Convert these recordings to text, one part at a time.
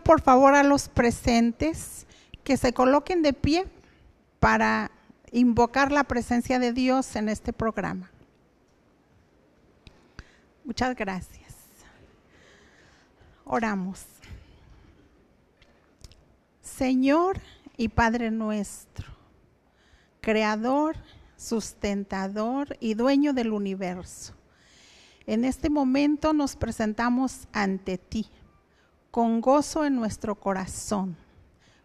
por favor a los presentes que se coloquen de pie para invocar la presencia de Dios en este programa. Muchas gracias. Oramos. Señor y Padre nuestro, Creador, sustentador y dueño del universo, en este momento nos presentamos ante ti con gozo en nuestro corazón,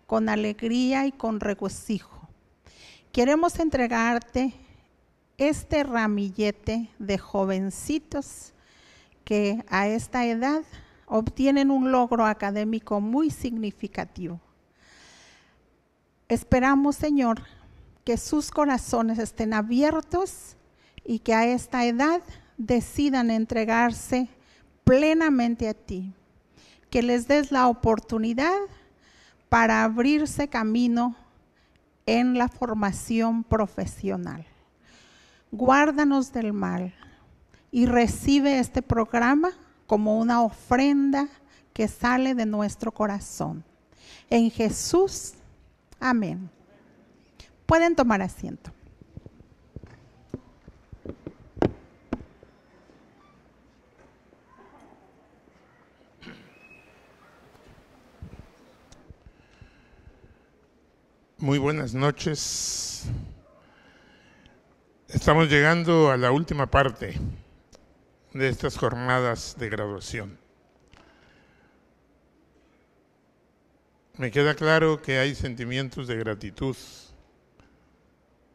con alegría y con regocijo. Queremos entregarte este ramillete de jovencitos que a esta edad obtienen un logro académico muy significativo. Esperamos, Señor, que sus corazones estén abiertos y que a esta edad decidan entregarse plenamente a ti que les des la oportunidad para abrirse camino en la formación profesional. Guárdanos del mal y recibe este programa como una ofrenda que sale de nuestro corazón. En Jesús, amén. Pueden tomar asiento. Muy buenas noches. Estamos llegando a la última parte de estas jornadas de graduación. Me queda claro que hay sentimientos de gratitud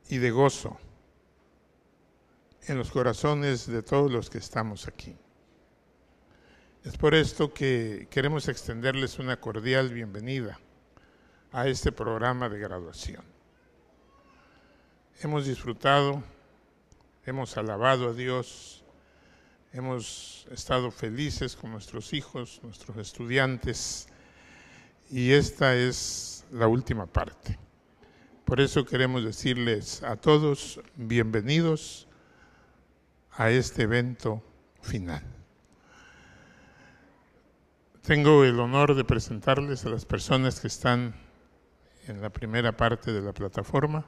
y de gozo en los corazones de todos los que estamos aquí. Es por esto que queremos extenderles una cordial bienvenida a este programa de graduación. Hemos disfrutado, hemos alabado a Dios, hemos estado felices con nuestros hijos, nuestros estudiantes, y esta es la última parte. Por eso queremos decirles a todos bienvenidos a este evento final. Tengo el honor de presentarles a las personas que están en la primera parte de la plataforma,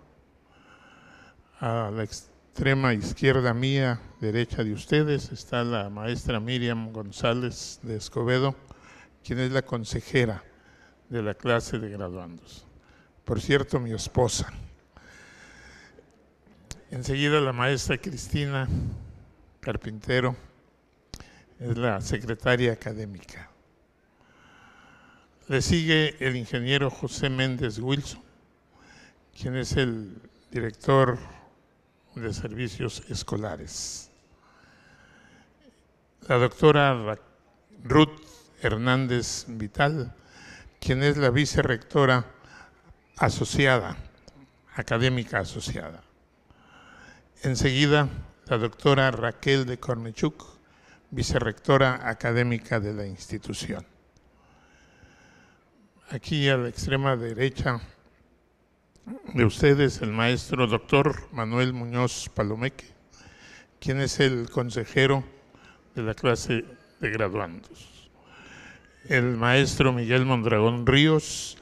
a la extrema izquierda mía, derecha de ustedes, está la maestra Miriam González de Escobedo, quien es la consejera de la clase de graduandos. Por cierto, mi esposa. Enseguida la maestra Cristina Carpintero es la secretaria académica. Le sigue el ingeniero José Méndez Wilson, quien es el director de servicios escolares. La doctora Ruth Hernández Vital, quien es la vicerrectora asociada, académica asociada. Enseguida, la doctora Raquel de Cornechuk, vicerrectora académica de la institución aquí a la extrema derecha de ustedes, el maestro doctor Manuel Muñoz Palomeque, quien es el consejero de la clase de graduandos. El maestro Miguel Mondragón Ríos,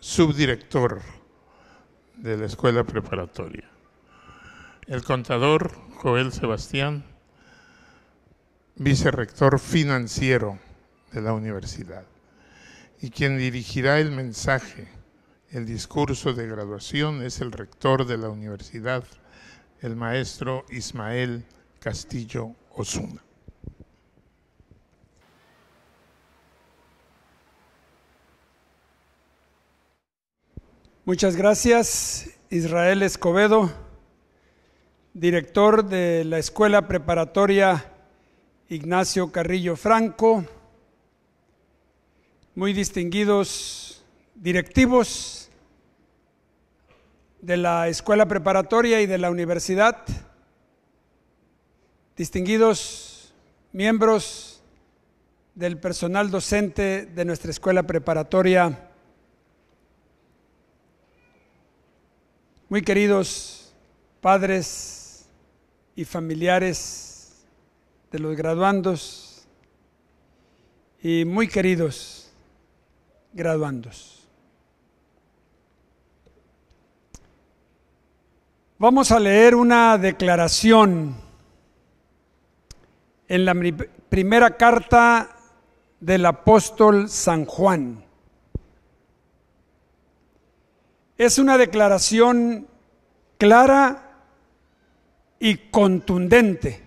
subdirector de la escuela preparatoria. El contador Joel Sebastián, vicerrector financiero de la universidad y quien dirigirá el mensaje, el discurso de graduación, es el rector de la universidad, el maestro Ismael Castillo Osuna. Muchas gracias, Israel Escobedo, director de la Escuela Preparatoria Ignacio Carrillo Franco muy distinguidos directivos de la escuela preparatoria y de la universidad, distinguidos miembros del personal docente de nuestra escuela preparatoria, muy queridos padres y familiares de los graduandos y muy queridos graduandos. Vamos a leer una declaración en la primera carta del apóstol San Juan. Es una declaración clara y contundente.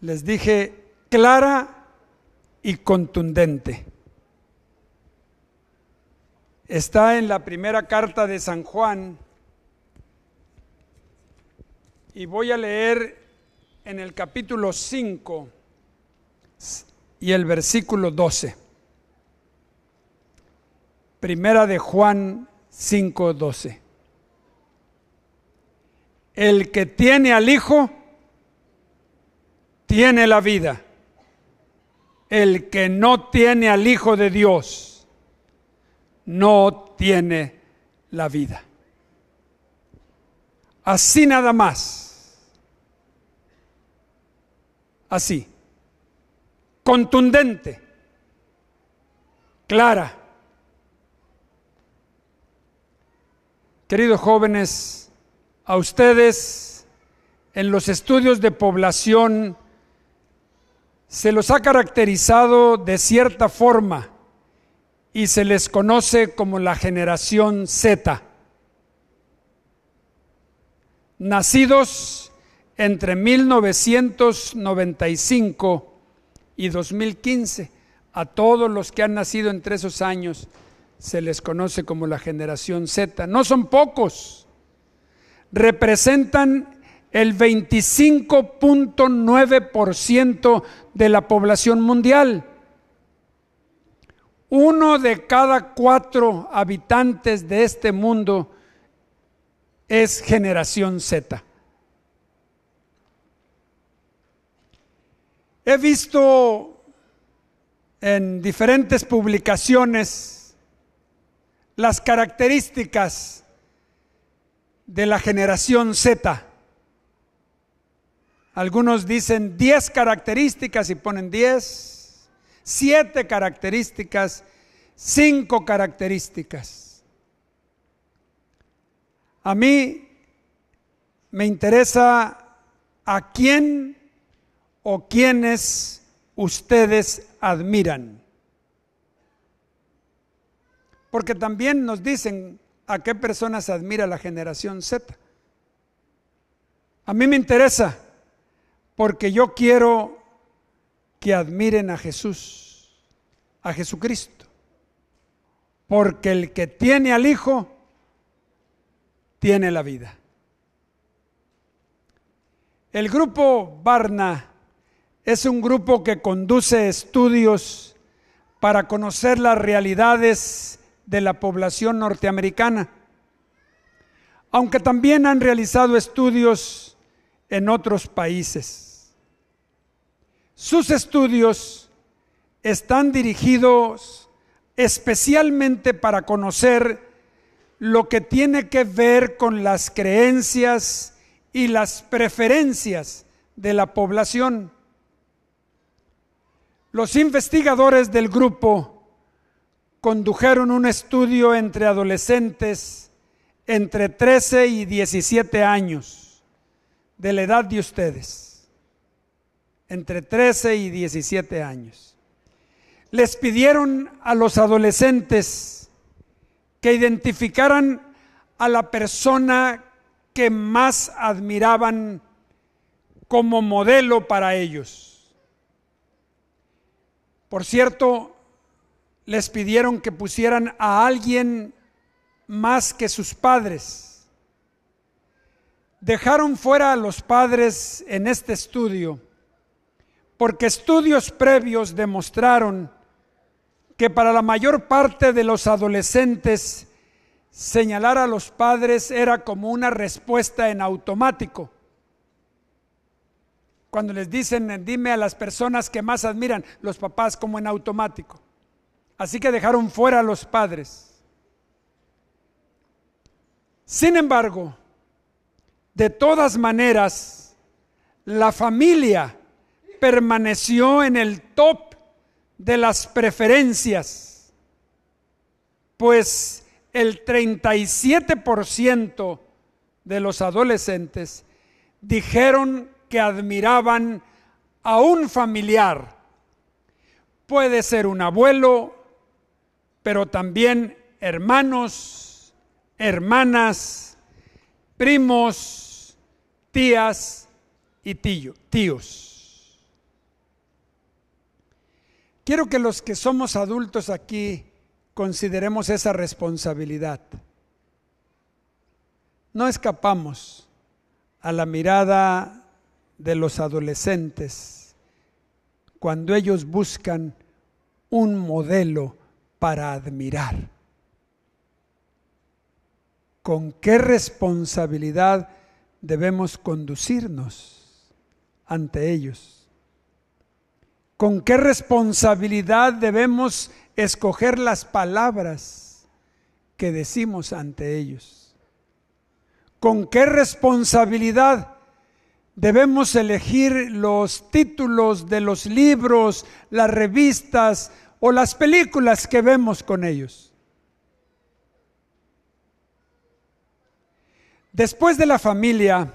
Les dije clara y contundente. Está en la primera carta de San Juan y voy a leer en el capítulo 5 y el versículo 12. Primera de Juan 5, 12. El que tiene al Hijo tiene la vida el que no tiene al Hijo de Dios no tiene la vida. Así nada más. Así. Contundente. Clara. Queridos jóvenes, a ustedes en los estudios de población se los ha caracterizado de cierta forma y se les conoce como la generación Z. Nacidos entre 1995 y 2015, a todos los que han nacido entre esos años se les conoce como la generación Z. No son pocos, representan el 25.9% de la población mundial. Uno de cada cuatro habitantes de este mundo es generación Z. He visto en diferentes publicaciones las características de la generación Z algunos dicen 10 características y ponen 10, 7 características, 5 características. A mí me interesa a quién o quiénes ustedes admiran. Porque también nos dicen a qué personas admira la generación Z. A mí me interesa porque yo quiero que admiren a Jesús, a Jesucristo. Porque el que tiene al Hijo, tiene la vida. El grupo Barna es un grupo que conduce estudios para conocer las realidades de la población norteamericana, aunque también han realizado estudios en otros países. Sus estudios están dirigidos especialmente para conocer lo que tiene que ver con las creencias y las preferencias de la población. Los investigadores del grupo condujeron un estudio entre adolescentes entre 13 y 17 años de la edad de ustedes entre 13 y 17 años. Les pidieron a los adolescentes que identificaran a la persona que más admiraban como modelo para ellos. Por cierto, les pidieron que pusieran a alguien más que sus padres. Dejaron fuera a los padres en este estudio porque estudios previos demostraron que para la mayor parte de los adolescentes señalar a los padres era como una respuesta en automático. Cuando les dicen, dime a las personas que más admiran, los papás como en automático. Así que dejaron fuera a los padres. Sin embargo, de todas maneras, la familia permaneció en el top de las preferencias, pues el 37% de los adolescentes dijeron que admiraban a un familiar. Puede ser un abuelo, pero también hermanos, hermanas, primos, tías y tíos. Quiero que los que somos adultos aquí consideremos esa responsabilidad. No escapamos a la mirada de los adolescentes cuando ellos buscan un modelo para admirar. ¿Con qué responsabilidad debemos conducirnos ante ellos? con qué responsabilidad debemos escoger las palabras que decimos ante ellos. Con qué responsabilidad debemos elegir los títulos de los libros, las revistas o las películas que vemos con ellos. Después de la familia,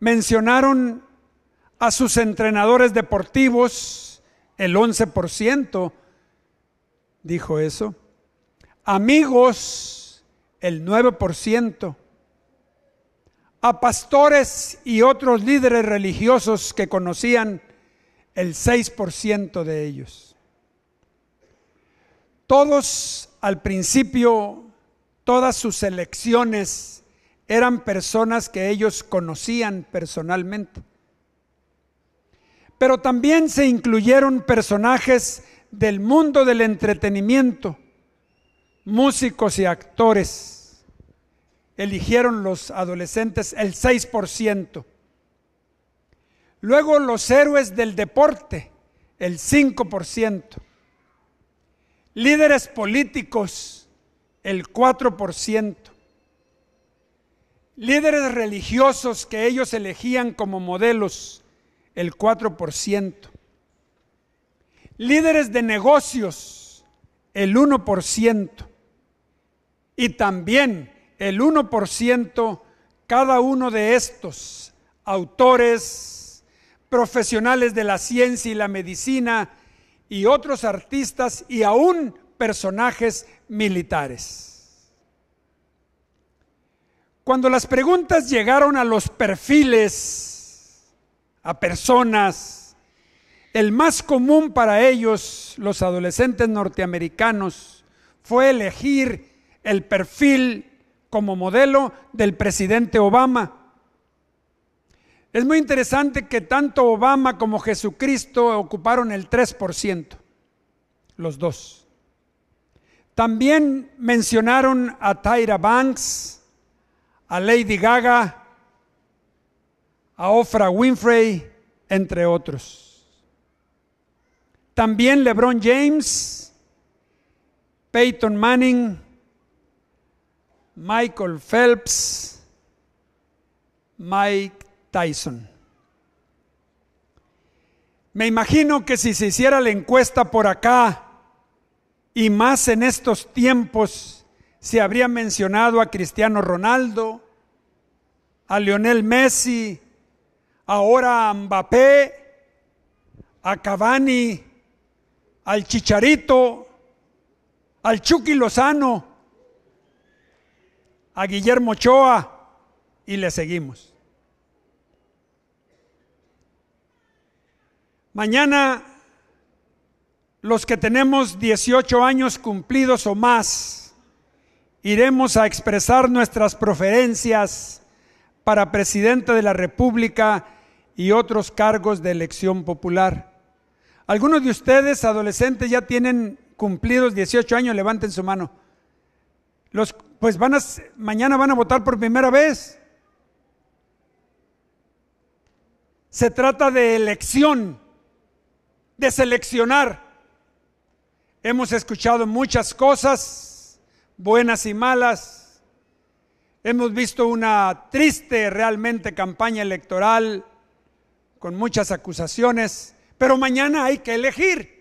mencionaron a sus entrenadores deportivos, el 11% dijo eso, amigos, el 9%, a pastores y otros líderes religiosos que conocían, el 6% de ellos. Todos al principio, todas sus elecciones eran personas que ellos conocían personalmente pero también se incluyeron personajes del mundo del entretenimiento, músicos y actores. Eligieron los adolescentes el 6%. Luego los héroes del deporte, el 5%. Líderes políticos, el 4%. Líderes religiosos que ellos elegían como modelos, el 4%. Líderes de negocios, el 1%. Y también el 1% cada uno de estos, autores, profesionales de la ciencia y la medicina, y otros artistas y aún personajes militares. Cuando las preguntas llegaron a los perfiles a personas. El más común para ellos, los adolescentes norteamericanos, fue elegir el perfil como modelo del presidente Obama. Es muy interesante que tanto Obama como Jesucristo ocuparon el 3%, los dos. También mencionaron a Tyra Banks, a Lady Gaga, a Ofra Winfrey, entre otros. También LeBron James, Peyton Manning, Michael Phelps, Mike Tyson. Me imagino que si se hiciera la encuesta por acá, y más en estos tiempos, se habría mencionado a Cristiano Ronaldo, a Lionel Messi, ahora a Mbappé, a Cavani, al Chicharito, al Chucky Lozano, a Guillermo Ochoa y le seguimos. Mañana los que tenemos 18 años cumplidos o más, iremos a expresar nuestras preferencias para presidente de la República y otros cargos de elección popular. Algunos de ustedes, adolescentes, ya tienen cumplidos 18 años, levanten su mano. pues van a, mañana van a votar por primera vez. Se trata de elección, de seleccionar. Hemos escuchado muchas cosas, buenas y malas Hemos visto una triste realmente campaña electoral con muchas acusaciones, pero mañana hay que elegir.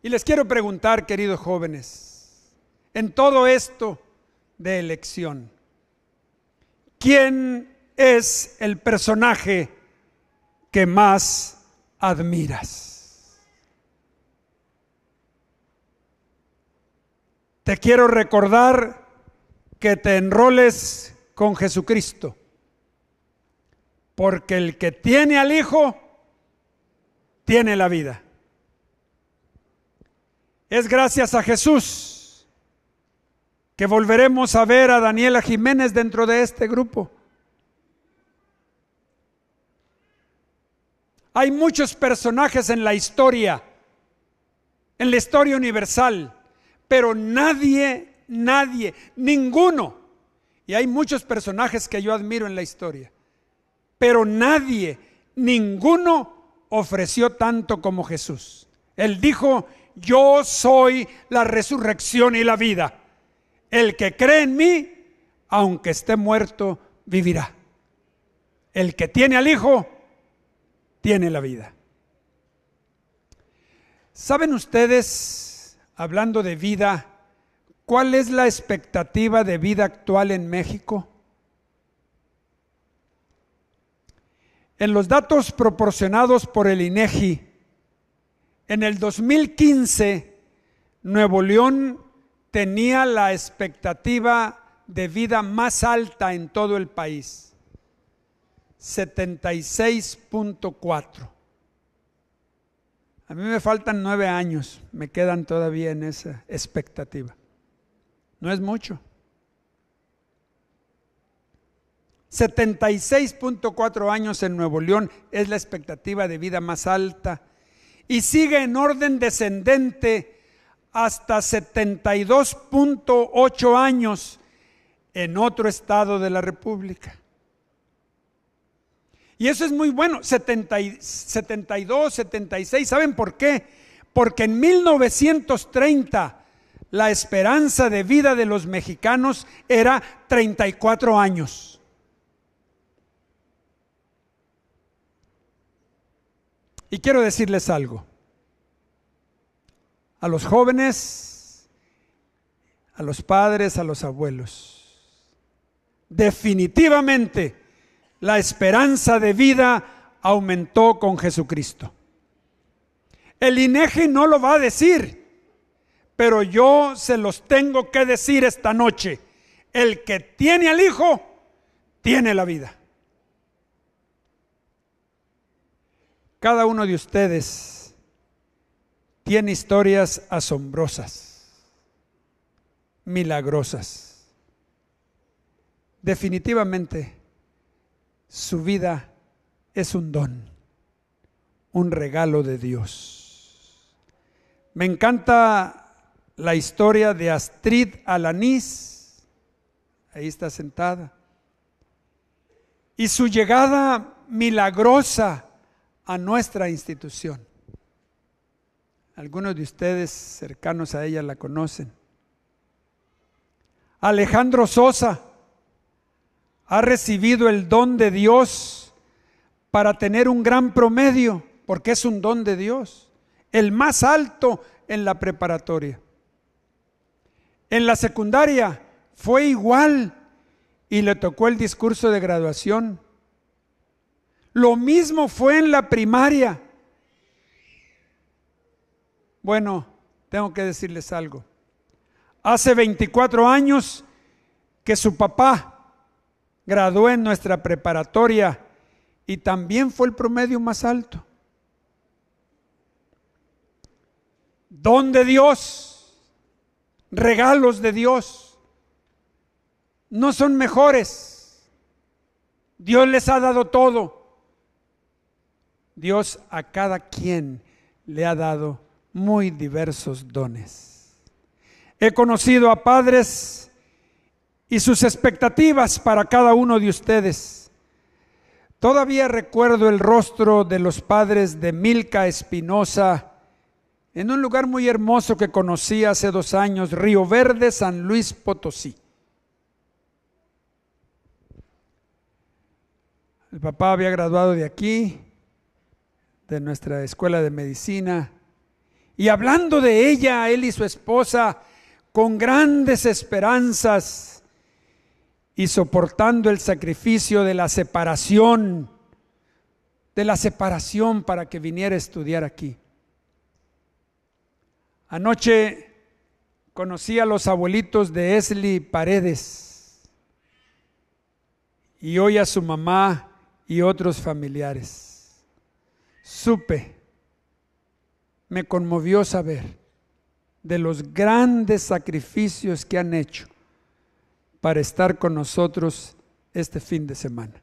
Y les quiero preguntar, queridos jóvenes, en todo esto de elección, ¿quién es el personaje que más admiras? te quiero recordar que te enroles con Jesucristo. Porque el que tiene al Hijo, tiene la vida. Es gracias a Jesús que volveremos a ver a Daniela Jiménez dentro de este grupo. Hay muchos personajes en la historia, en la historia universal pero nadie, nadie, ninguno, y hay muchos personajes que yo admiro en la historia, pero nadie, ninguno ofreció tanto como Jesús. Él dijo, yo soy la resurrección y la vida. El que cree en mí, aunque esté muerto, vivirá. El que tiene al Hijo, tiene la vida. ¿Saben ustedes hablando de vida, ¿cuál es la expectativa de vida actual en México? En los datos proporcionados por el INEGI, en el 2015 Nuevo León tenía la expectativa de vida más alta en todo el país, 76.4. A mí me faltan nueve años, me quedan todavía en esa expectativa. No es mucho. 76.4 años en Nuevo León es la expectativa de vida más alta y sigue en orden descendente hasta 72.8 años en otro estado de la República. Y eso es muy bueno, 72, 76, ¿saben por qué? Porque en 1930 la esperanza de vida de los mexicanos era 34 años. Y quiero decirles algo. A los jóvenes, a los padres, a los abuelos. Definitivamente la esperanza de vida aumentó con Jesucristo. El INEGI no lo va a decir, pero yo se los tengo que decir esta noche. El que tiene al Hijo, tiene la vida. Cada uno de ustedes tiene historias asombrosas, milagrosas. Definitivamente su vida es un don, un regalo de Dios. Me encanta la historia de Astrid Alanís, ahí está sentada, y su llegada milagrosa a nuestra institución. Algunos de ustedes cercanos a ella la conocen. Alejandro Sosa, ha recibido el don de Dios para tener un gran promedio, porque es un don de Dios, el más alto en la preparatoria. En la secundaria fue igual y le tocó el discurso de graduación. Lo mismo fue en la primaria. Bueno, tengo que decirles algo. Hace 24 años que su papá Graduó en nuestra preparatoria y también fue el promedio más alto. Don de Dios, regalos de Dios, no son mejores. Dios les ha dado todo. Dios a cada quien le ha dado muy diversos dones. He conocido a padres y sus expectativas para cada uno de ustedes. Todavía recuerdo el rostro de los padres de Milka Espinosa en un lugar muy hermoso que conocí hace dos años, Río Verde, San Luis Potosí. El papá había graduado de aquí, de nuestra escuela de medicina, y hablando de ella, él y su esposa, con grandes esperanzas, y soportando el sacrificio de la separación, de la separación para que viniera a estudiar aquí. Anoche conocí a los abuelitos de Esli Paredes y hoy a su mamá y otros familiares. Supe, me conmovió saber de los grandes sacrificios que han hecho para estar con nosotros este fin de semana.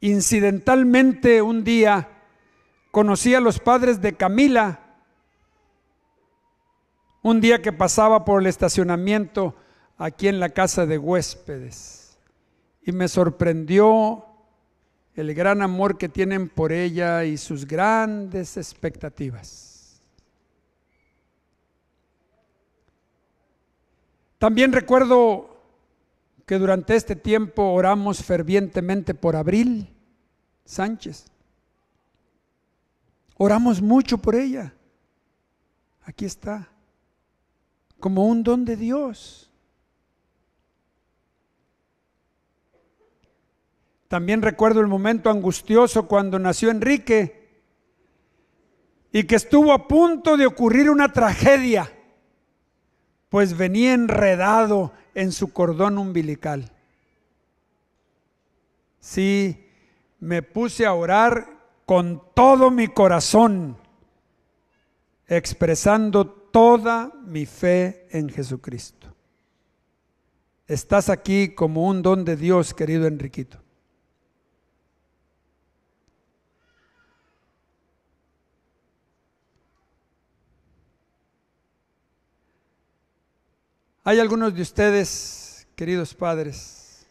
Incidentalmente un día conocí a los padres de Camila, un día que pasaba por el estacionamiento aquí en la casa de huéspedes, y me sorprendió el gran amor que tienen por ella y sus grandes expectativas. También recuerdo que durante este tiempo oramos fervientemente por Abril Sánchez. Oramos mucho por ella. Aquí está, como un don de Dios. También recuerdo el momento angustioso cuando nació Enrique y que estuvo a punto de ocurrir una tragedia pues venía enredado en su cordón umbilical. Sí, me puse a orar con todo mi corazón, expresando toda mi fe en Jesucristo. Estás aquí como un don de Dios, querido Enriquito. Hay algunos de ustedes, queridos padres,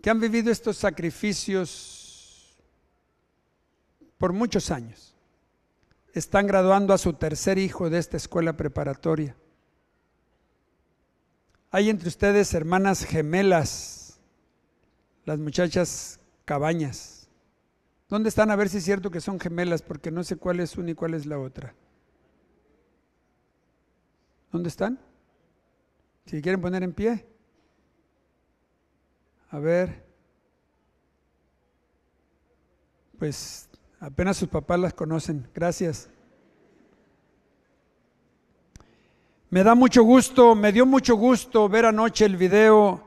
que han vivido estos sacrificios por muchos años. Están graduando a su tercer hijo de esta escuela preparatoria. Hay entre ustedes hermanas gemelas, las muchachas cabañas. ¿Dónde están? A ver si es cierto que son gemelas, porque no sé cuál es una y cuál es la otra. ¿Dónde están? Si quieren poner en pie. A ver. Pues apenas sus papás las conocen. Gracias. Me da mucho gusto, me dio mucho gusto ver anoche el video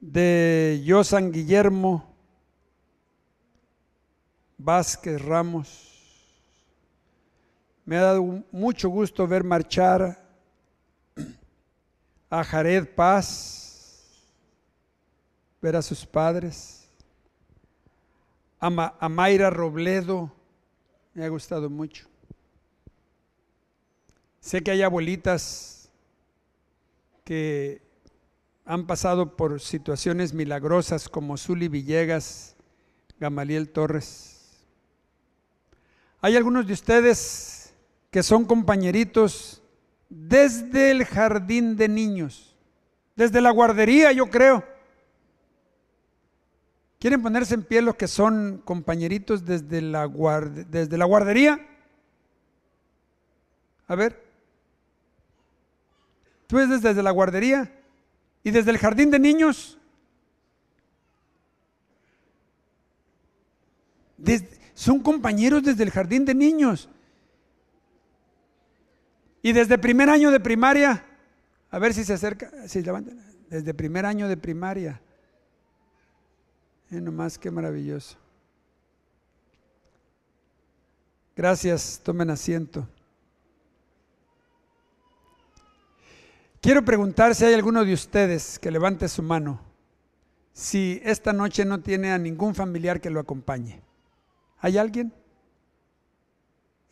de Yo San Guillermo Vázquez Ramos. Me ha dado mucho gusto ver marchar a Jared paz, ver a sus padres, a, Mayra Robledo, me ha gustado mucho. Sé que hay abuelitas que han pasado por situaciones milagrosas como Zuli Villegas, Gamaliel Torres. Hay algunos de ustedes que son compañeritos desde el jardín de niños, desde la guardería, yo creo. ¿Quieren ponerse en pie los que son compañeritos desde la, desde la guardería? A ver. Tú eres desde la guardería y desde el jardín de niños. son compañeros desde el jardín de niños. Y desde primer año de primaria, a ver si se acerca, si desde primer año de primaria. Y eh, nomás qué maravilloso. Gracias, tomen asiento. Quiero preguntar si hay alguno de ustedes que levante su mano, si esta noche no tiene a ningún familiar que lo acompañe. ¿Hay alguien?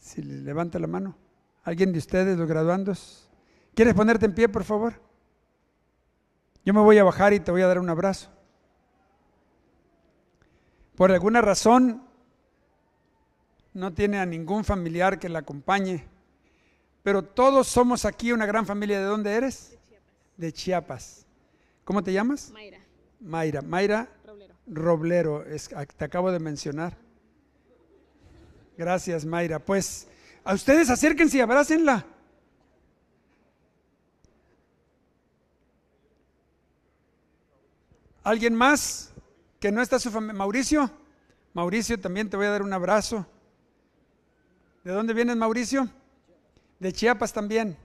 Si levanta la mano. ¿Alguien de ustedes, los graduandos? ¿Quieres ponerte en pie, por favor? Yo me voy a bajar y te voy a dar un abrazo. Por alguna razón, no tiene a ningún familiar que la acompañe, pero todos somos aquí una gran familia. ¿De dónde eres? De Chiapas. ¿Cómo te llamas? Mayra. Mayra. Mayra Roblero. Roblero, es, ah, te acabo de mencionar. Gracias, Mayra. Pues a ustedes acérquense y abrácenla. ¿Alguien más que no está su familia? Mauricio. Mauricio, también te voy a dar un abrazo. ¿De dónde vienes, Mauricio? De Chiapas también.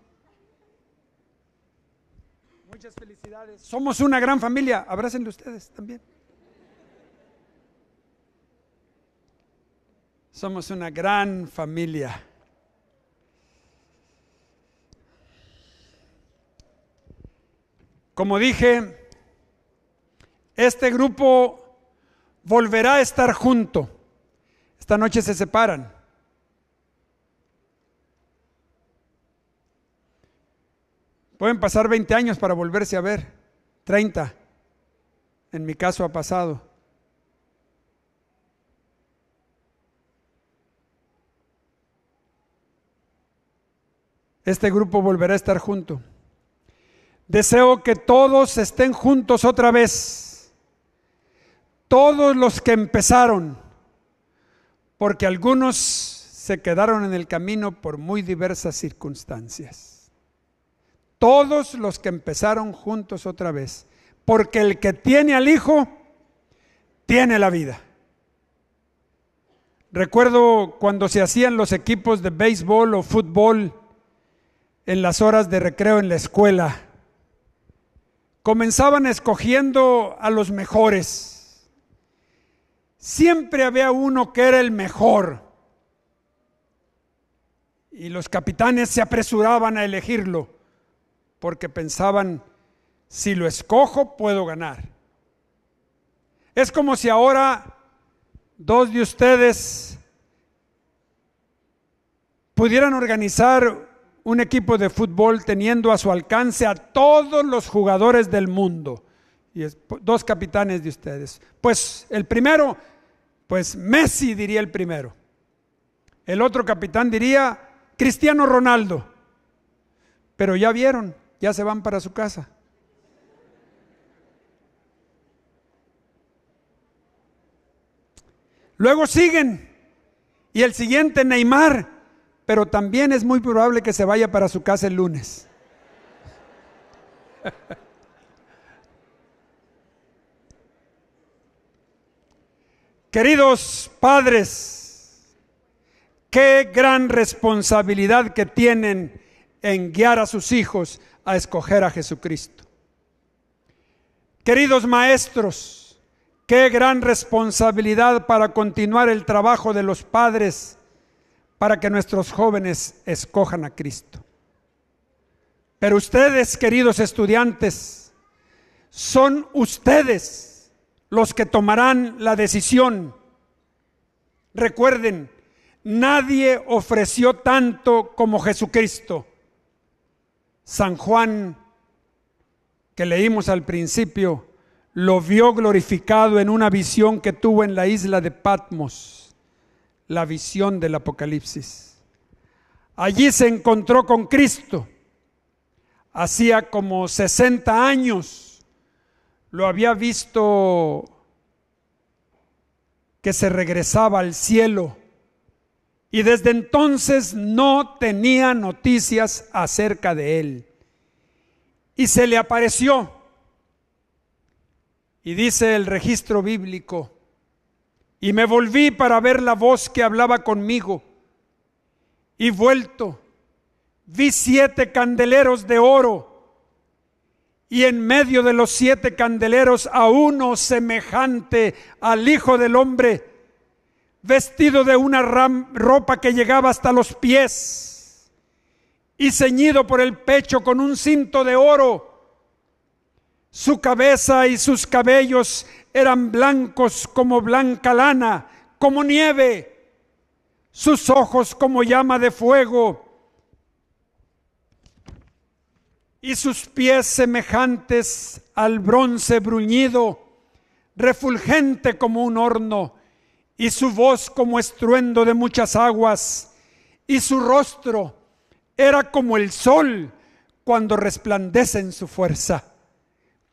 Muchas felicidades. Somos una gran familia. Abrácenle ustedes también. Somos una gran familia. Como dije, este grupo volverá a estar junto. Esta noche se separan. Pueden pasar 20 años para volverse a ver, 30. En mi caso ha pasado. Este grupo volverá a estar junto. Deseo que todos estén juntos otra vez. Todos los que empezaron, porque algunos se quedaron en el camino por muy diversas circunstancias. Todos los que empezaron juntos otra vez, porque el que tiene al Hijo, tiene la vida. Recuerdo cuando se hacían los equipos de béisbol o fútbol en las horas de recreo en la escuela comenzaban escogiendo a los mejores. Siempre había uno que era el mejor. Y los capitanes se apresuraban a elegirlo porque pensaban, si lo escojo puedo ganar. Es como si ahora dos de ustedes pudieran organizar un equipo de fútbol teniendo a su alcance a todos los jugadores del mundo. Y dos capitanes de ustedes. Pues el primero, pues Messi diría el primero. El otro capitán diría Cristiano Ronaldo. Pero ya vieron, ya se van para su casa. Luego siguen. Y el siguiente, Neymar pero también es muy probable que se vaya para su casa el lunes. Queridos padres, qué gran responsabilidad que tienen en guiar a sus hijos a escoger a Jesucristo. Queridos maestros, qué gran responsabilidad para continuar el trabajo de los padres para que nuestros jóvenes escojan a Cristo. Pero ustedes, queridos estudiantes, son ustedes los que tomarán la decisión. Recuerden, nadie ofreció tanto como Jesucristo. San Juan, que leímos al principio, lo vio glorificado en una visión que tuvo en la isla de Patmos la visión del Apocalipsis. Allí se encontró con Cristo. Hacía como 60 años lo había visto que se regresaba al cielo y desde entonces no tenía noticias acerca de él. Y se le apareció. Y dice el registro bíblico y me volví para ver la voz que hablaba conmigo. Y vuelto, vi siete candeleros de oro. Y en medio de los siete candeleros a uno semejante al Hijo del Hombre, vestido de una ropa que llegaba hasta los pies y ceñido por el pecho con un cinto de oro. Su cabeza y sus cabellos eran blancos como blanca lana, como nieve, sus ojos como llama de fuego, y sus pies semejantes al bronce bruñido, refulgente como un horno, y su voz como estruendo de muchas aguas, y su rostro era como el sol cuando resplandece en su fuerza.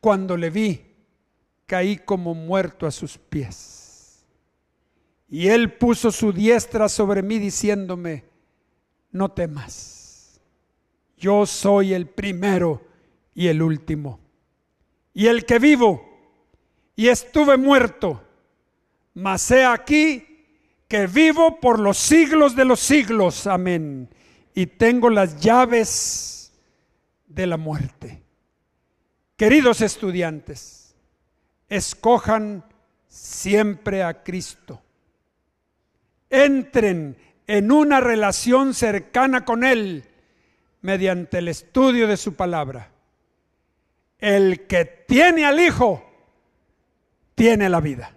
Cuando le vi, caí como muerto a sus pies. Y él puso su diestra sobre mí diciéndome, no temas, yo soy el primero y el último, y el que vivo, y estuve muerto, mas he aquí que vivo por los siglos de los siglos, amén, y tengo las llaves de la muerte. Queridos estudiantes, escojan siempre a Cristo. Entren en una relación cercana con Él mediante el estudio de su palabra. El que tiene al Hijo tiene la vida.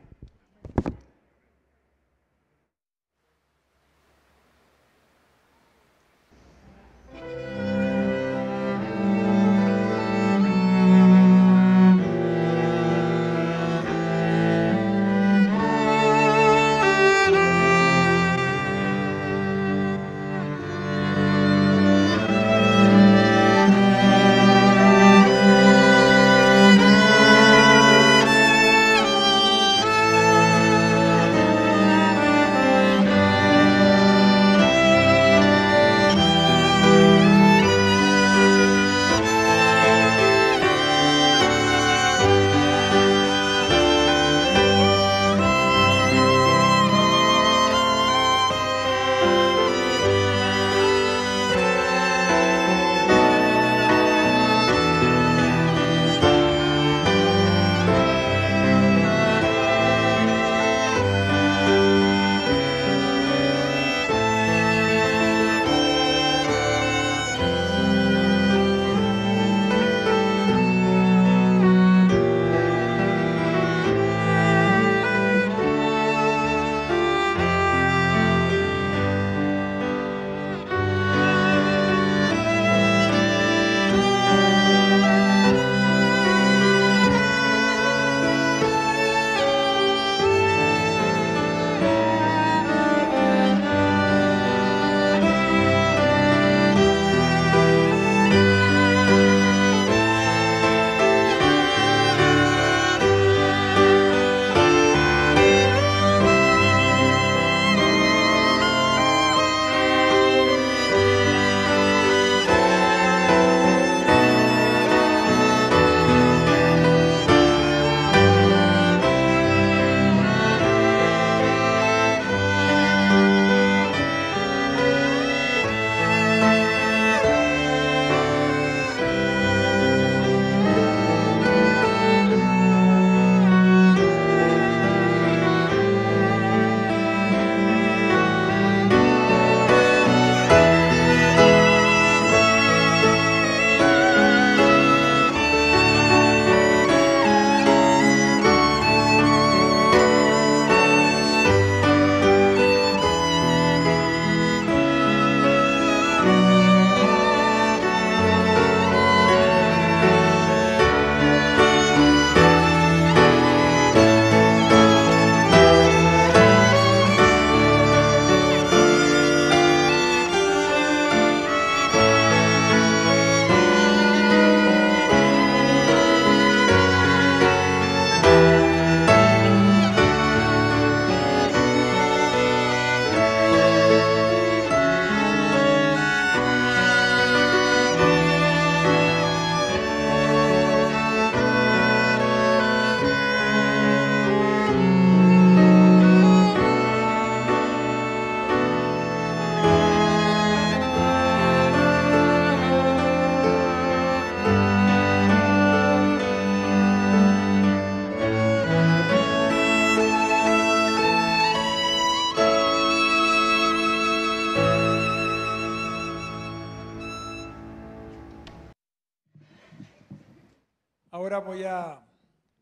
voy a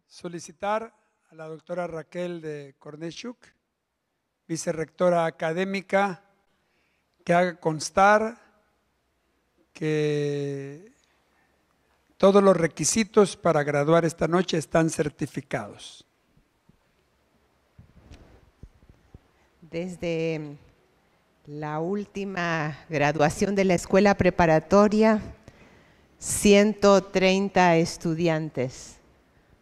solicitar a la doctora Raquel de Cornechuk, vicerrectora académica, que haga constar que todos los requisitos para graduar esta noche están certificados. Desde la última graduación de la escuela preparatoria, 130 estudiantes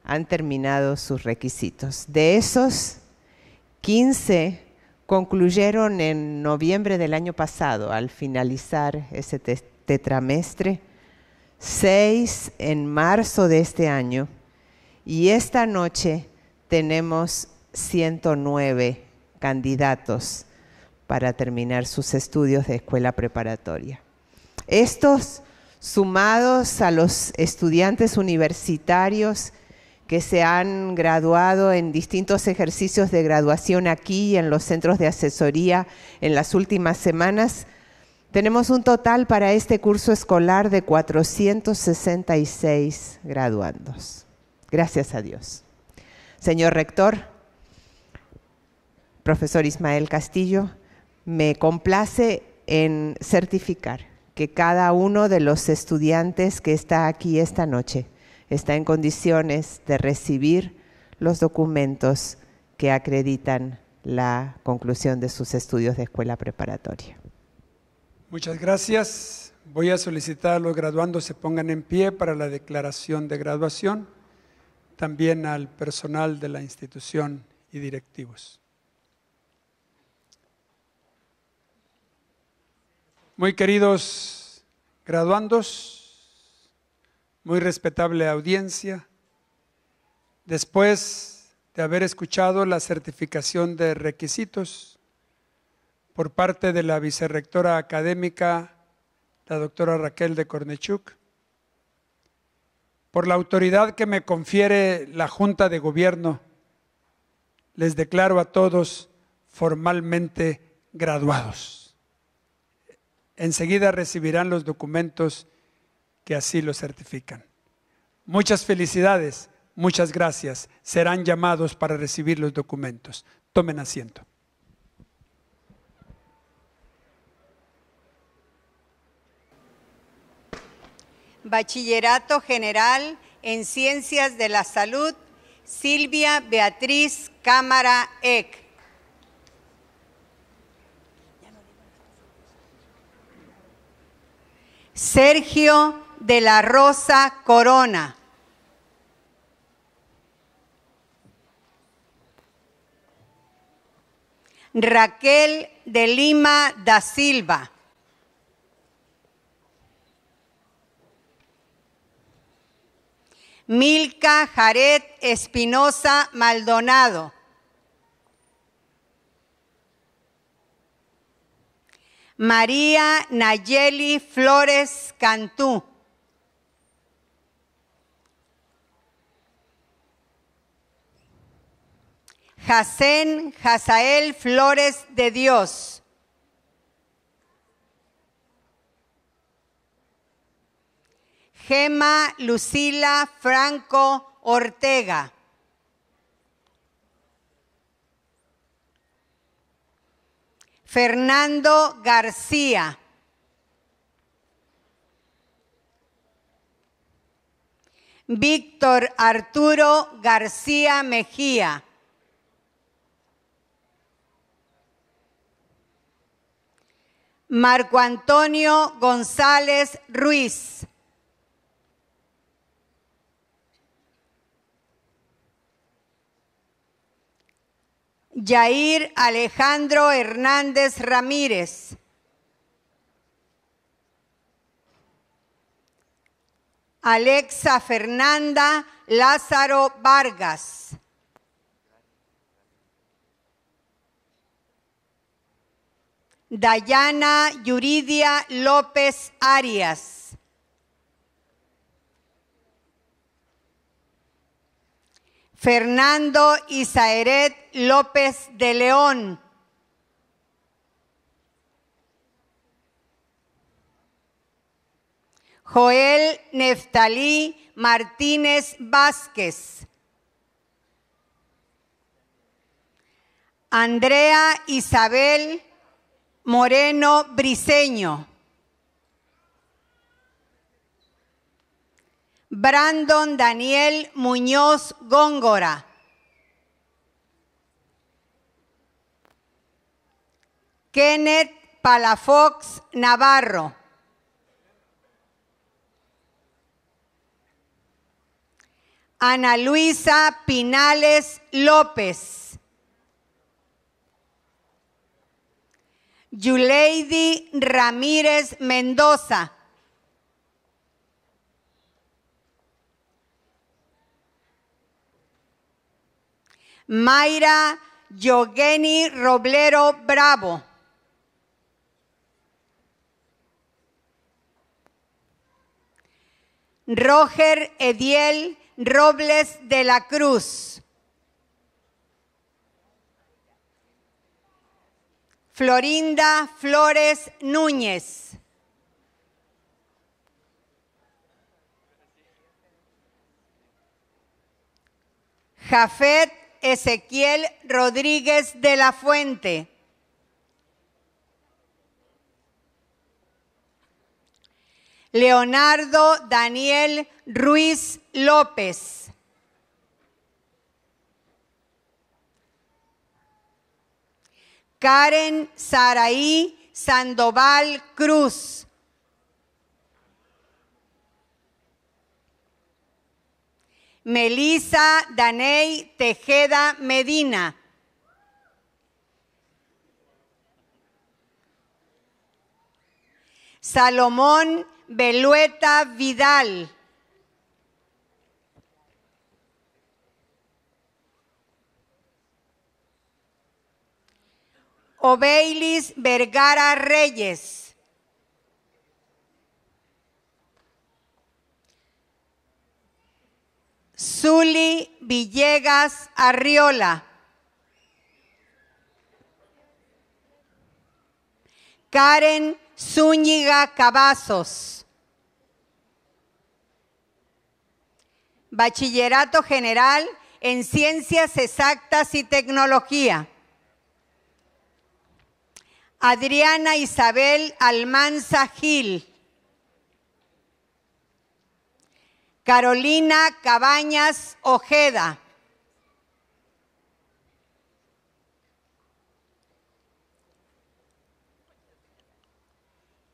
han terminado sus requisitos. De esos, 15 concluyeron en noviembre del año pasado, al finalizar ese tetramestre, 6 en marzo de este año y esta noche tenemos 109 candidatos para terminar sus estudios de escuela preparatoria. Estos sumados a los estudiantes universitarios que se han graduado en distintos ejercicios de graduación aquí en los centros de asesoría en las últimas semanas, tenemos un total para este curso escolar de 466 graduandos. Gracias a Dios. Señor Rector, profesor Ismael Castillo, me complace en certificar que cada uno de los estudiantes que está aquí esta noche está en condiciones de recibir los documentos que acreditan la conclusión de sus estudios de escuela preparatoria. Muchas gracias. Voy a solicitar a los graduandos se pongan en pie para la declaración de graduación, también al personal de la institución y directivos. Muy queridos graduandos, muy respetable audiencia, después de haber escuchado la certificación de requisitos por parte de la vicerrectora académica, la doctora Raquel de Cornechuk, por la autoridad que me confiere la Junta de Gobierno, les declaro a todos formalmente graduados enseguida recibirán los documentos que así lo certifican. Muchas felicidades, muchas gracias. Serán llamados para recibir los documentos. Tomen asiento. Bachillerato General en Ciencias de la Salud, Silvia Beatriz Cámara Eck. Sergio de la Rosa Corona. Raquel de Lima da Silva. Milka Jared Espinosa Maldonado. María Nayeli Flores Cantú. Jacén Jazael Flores de Dios. Gema Lucila Franco Ortega. Fernando García. Víctor Arturo García Mejía. Marco Antonio González Ruiz. Yair Alejandro Hernández Ramírez. Alexa Fernanda Lázaro Vargas. Dayana Yuridia López Arias. Fernando Isaeret López de León. Joel Neftalí Martínez Vázquez. Andrea Isabel Moreno Briseño. Brandon Daniel Muñoz Góngora. Kenneth Palafox Navarro. Ana Luisa Pinales López. Yuleidi Ramírez Mendoza. Mayra Yogeni Roblero Bravo. Roger Ediel Robles de la Cruz. Florinda Flores Núñez. Jafet Ezequiel Rodríguez de la Fuente. Leonardo Daniel Ruiz López. Karen Saraí Sandoval Cruz. Melisa Daney Tejeda Medina. Salomón Belueta Vidal. Obeilis Vergara Reyes. Zuli Villegas Arriola. Karen Zúñiga Cavazos. Bachillerato General en Ciencias Exactas y Tecnología. Adriana Isabel Almanza Gil. Carolina Cabañas Ojeda.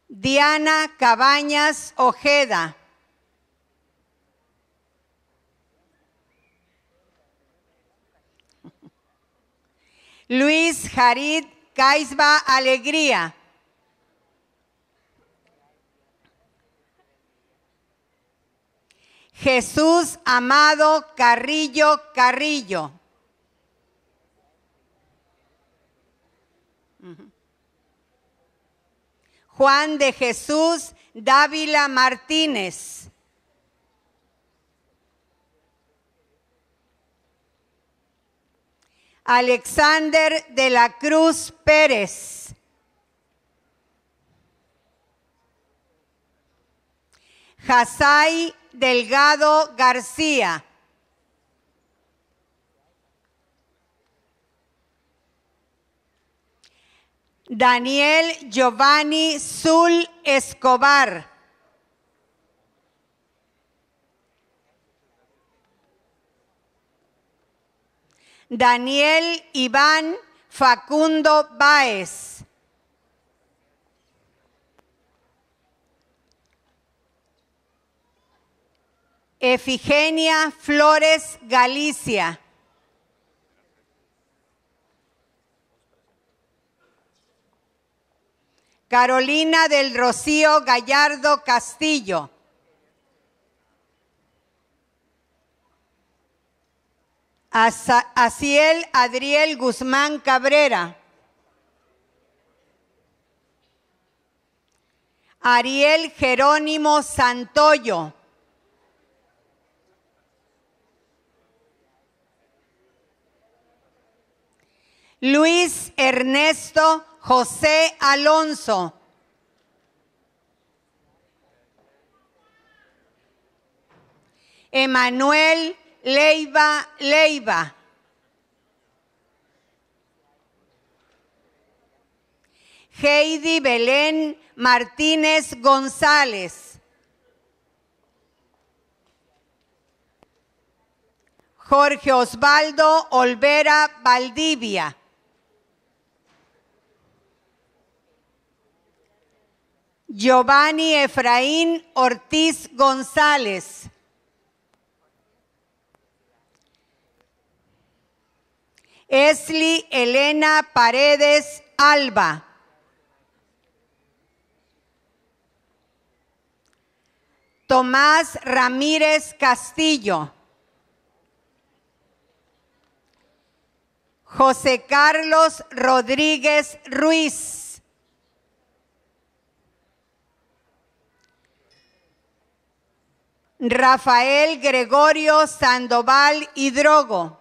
Diana Cabañas Ojeda. Luis Jarid Caisba Alegría. Jesús Amado Carrillo Carrillo. Juan de Jesús Dávila Martínez. Alexander de la Cruz Pérez. Hasai Delgado García. Daniel Giovanni Zul Escobar. Daniel Iván Facundo Báez. Efigenia Flores Galicia. Carolina del Rocío Gallardo Castillo. Asiel Adriel Guzmán Cabrera. Ariel Jerónimo Santoyo. Luis Ernesto José Alonso. Emanuel Leiva Leiva. Heidi Belén Martínez González. Jorge Osvaldo Olvera Valdivia. Giovanni Efraín Ortiz González. Esli Elena Paredes Alba. Tomás Ramírez Castillo. José Carlos Rodríguez Ruiz. Rafael Gregorio Sandoval Hidrogo.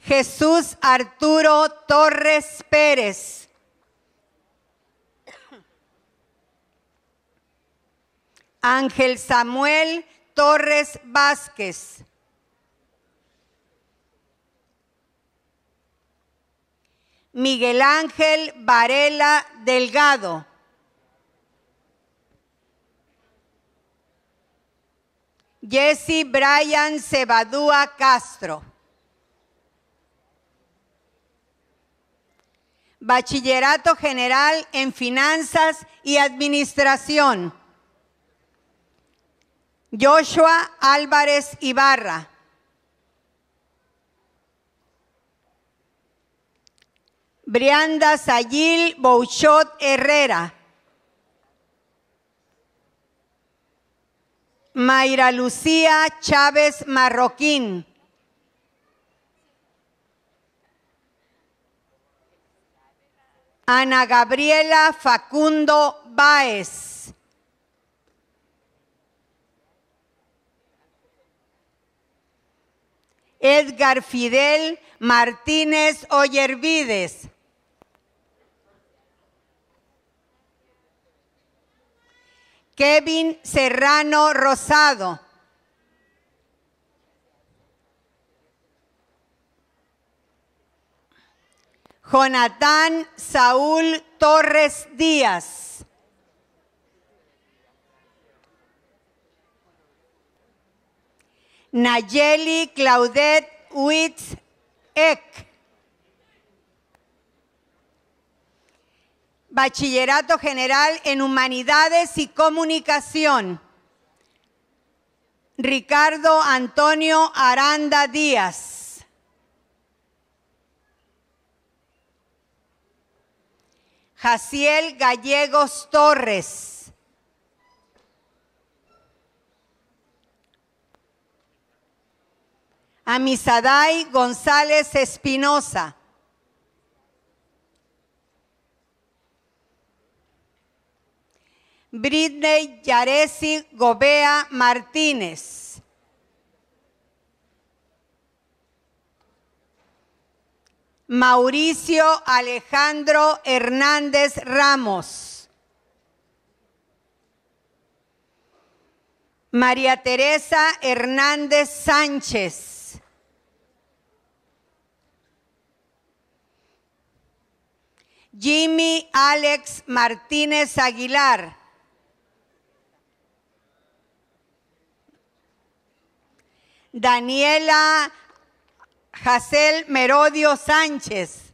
Jesús Arturo Torres Pérez. Ángel Samuel Torres Vázquez. Miguel Ángel Varela Delgado. Jesse Bryan Cebadúa Castro. Bachillerato General en Finanzas y Administración. Joshua Álvarez Ibarra. Brianda Sayil Bouchot Herrera. Mayra Lucía Chávez Marroquín. Ana Gabriela Facundo Báez. Edgar Fidel Martínez Ollervides. Kevin Serrano Rosado. Jonathan Saúl Torres Díaz. Nayeli Claudette Witz Eck. Bachillerato General en Humanidades y Comunicación. Ricardo Antonio Aranda Díaz. Jaciel Gallegos Torres. Amisaday González Espinosa. Britney Yaresi Gobea Martínez. Mauricio Alejandro Hernández Ramos. María Teresa Hernández Sánchez. Jimmy Alex Martínez Aguilar. Daniela Jacel Merodio Sánchez.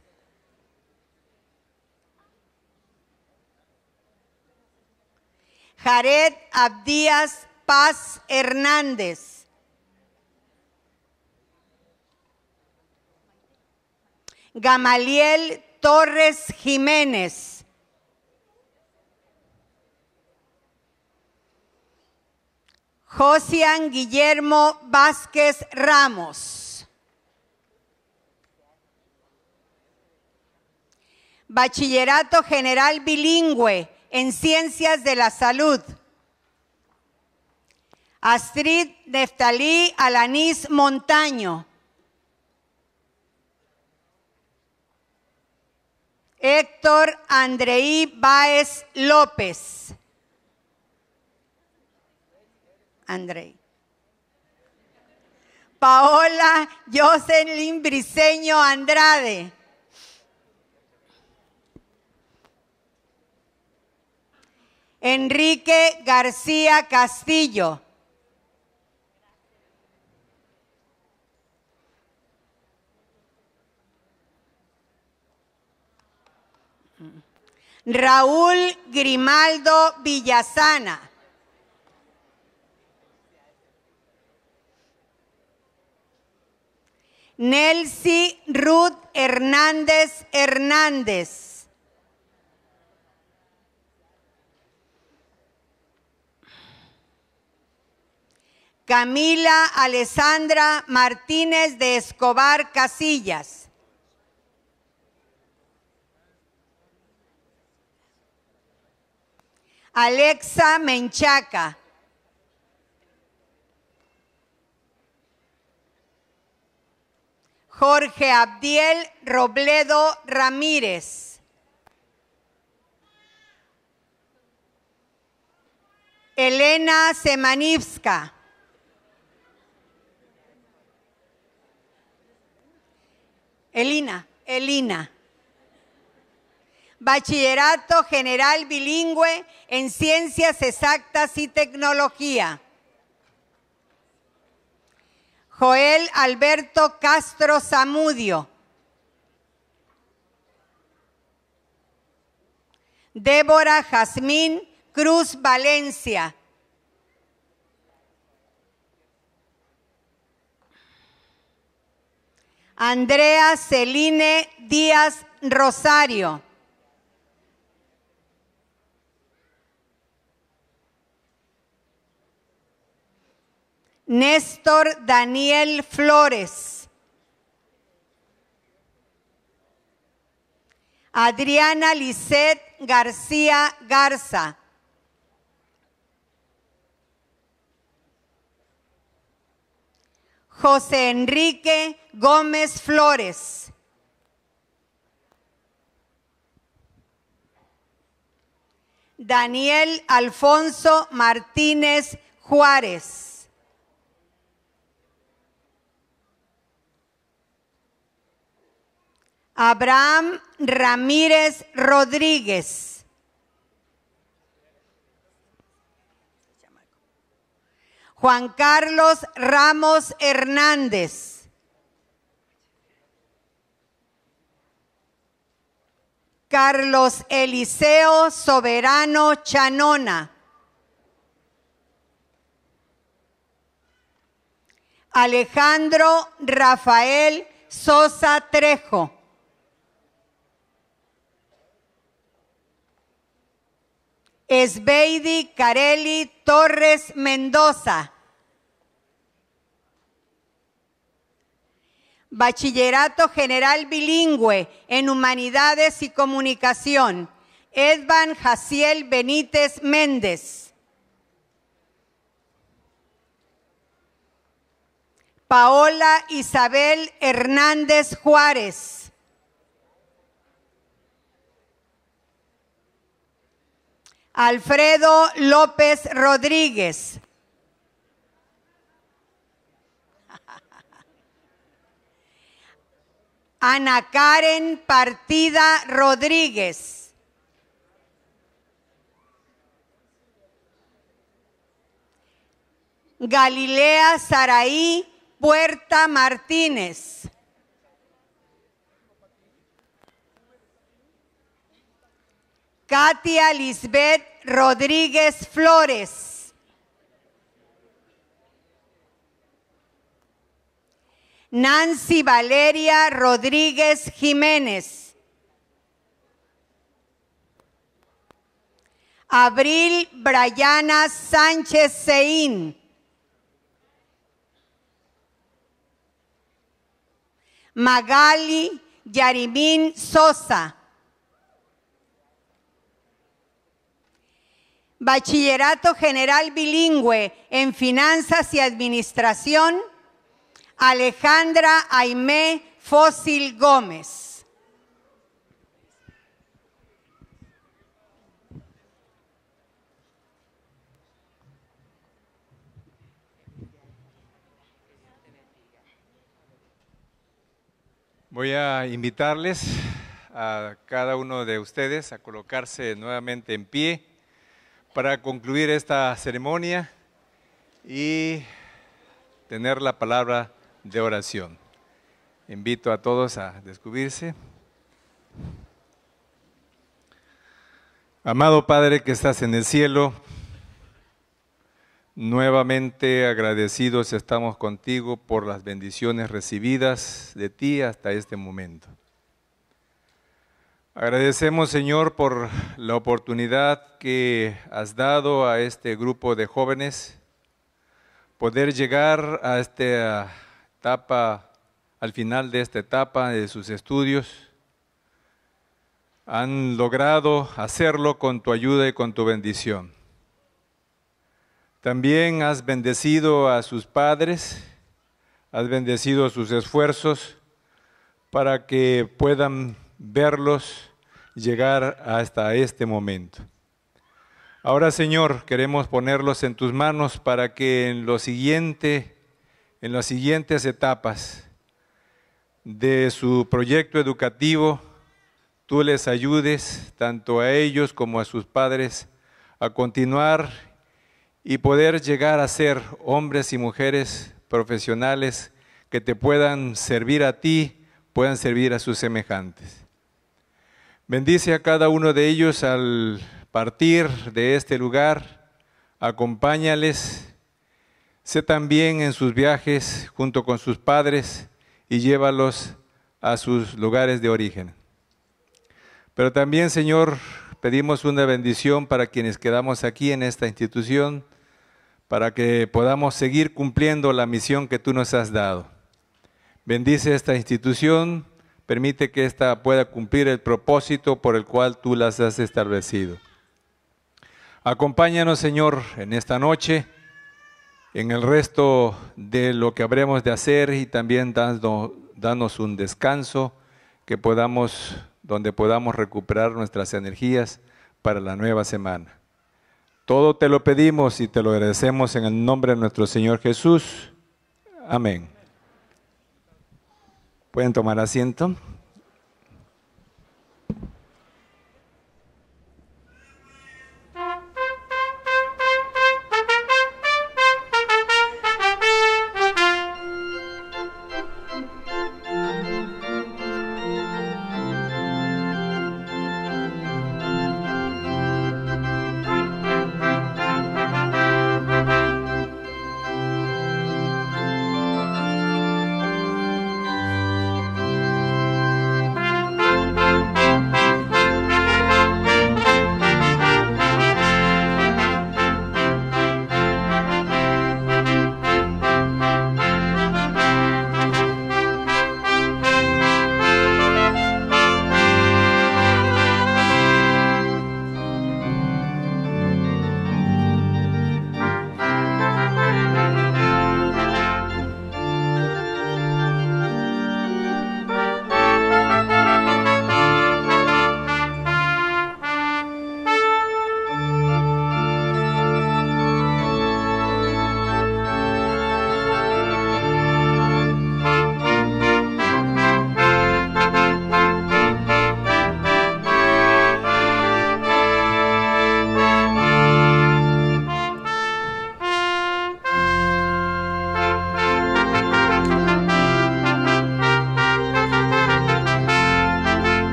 Jared Abdías Paz Hernández. Gamaliel Torres Jiménez. Josian Guillermo Vázquez Ramos. Bachillerato General Bilingüe en Ciencias de la Salud. Astrid Neftalí Alanís Montaño. Héctor Andreí Báez López. Andrei. Paola Jocelyn Limbriseño Andrade. Enrique García Castillo. Raúl Grimaldo Villasana. Nelcy Ruth Hernández Hernández. Camila Alessandra Martínez de Escobar Casillas. Alexa Menchaca. Jorge Abdiel Robledo Ramírez. Elena Semanivska. Elina, Elina. Bachillerato General Bilingüe en Ciencias Exactas y Tecnología. Joel Alberto Castro Zamudio. Débora Jazmín Cruz Valencia. Andrea Celine Díaz Rosario. Néstor Daniel Flores. Adriana Lisset García Garza. José Enrique Gómez Flores. Daniel Alfonso Martínez Juárez. Abraham Ramírez Rodríguez. Juan Carlos Ramos Hernández. Carlos Eliseo Soberano Chanona. Alejandro Rafael Sosa Trejo. Esbeidi Carelli Torres Mendoza. Bachillerato General Bilingüe en Humanidades y Comunicación. Edvan Jaciel Benítez Méndez. Paola Isabel Hernández Juárez. Alfredo López Rodríguez. Ana Karen Partida Rodríguez. Galilea Saraí Puerta Martínez. Katia Lisbeth Rodríguez Flores. Nancy Valeria Rodríguez Jiménez. Abril Brayana Sánchez Seín. Magali Yarimín Sosa. Bachillerato General Bilingüe en Finanzas y Administración, Alejandra Aimé Fósil Gómez. Voy a invitarles a cada uno de ustedes a colocarse nuevamente en pie para concluir esta ceremonia y tener la palabra de oración. Invito a todos a descubrirse. Amado Padre que estás en el cielo, nuevamente agradecidos estamos contigo por las bendiciones recibidas de ti hasta este momento. Agradecemos, Señor, por la oportunidad que has dado a este grupo de jóvenes poder llegar a esta etapa, al final de esta etapa de sus estudios. Han logrado hacerlo con tu ayuda y con tu bendición. También has bendecido a sus padres, has bendecido sus esfuerzos para que puedan verlos llegar hasta este momento. Ahora, Señor, queremos ponerlos en tus manos para que en lo siguiente, en las siguientes etapas de su proyecto educativo, tú les ayudes, tanto a ellos como a sus padres, a continuar y poder llegar a ser hombres y mujeres profesionales que te puedan servir a ti, puedan servir a sus semejantes. Bendice a cada uno de ellos al partir de este lugar, acompáñales, sé también en sus viajes junto con sus padres y llévalos a sus lugares de origen. Pero también, Señor, pedimos una bendición para quienes quedamos aquí en esta institución, para que podamos seguir cumpliendo la misión que tú nos has dado. Bendice esta institución Permite que ésta pueda cumplir el propósito por el cual tú las has establecido. Acompáñanos, Señor, en esta noche, en el resto de lo que habremos de hacer y también danos, un descanso que podamos, donde podamos recuperar nuestras energías para la nueva semana. Todo te lo pedimos y te lo agradecemos en el nombre de nuestro Señor Jesús. Amén. Pueden tomar asiento.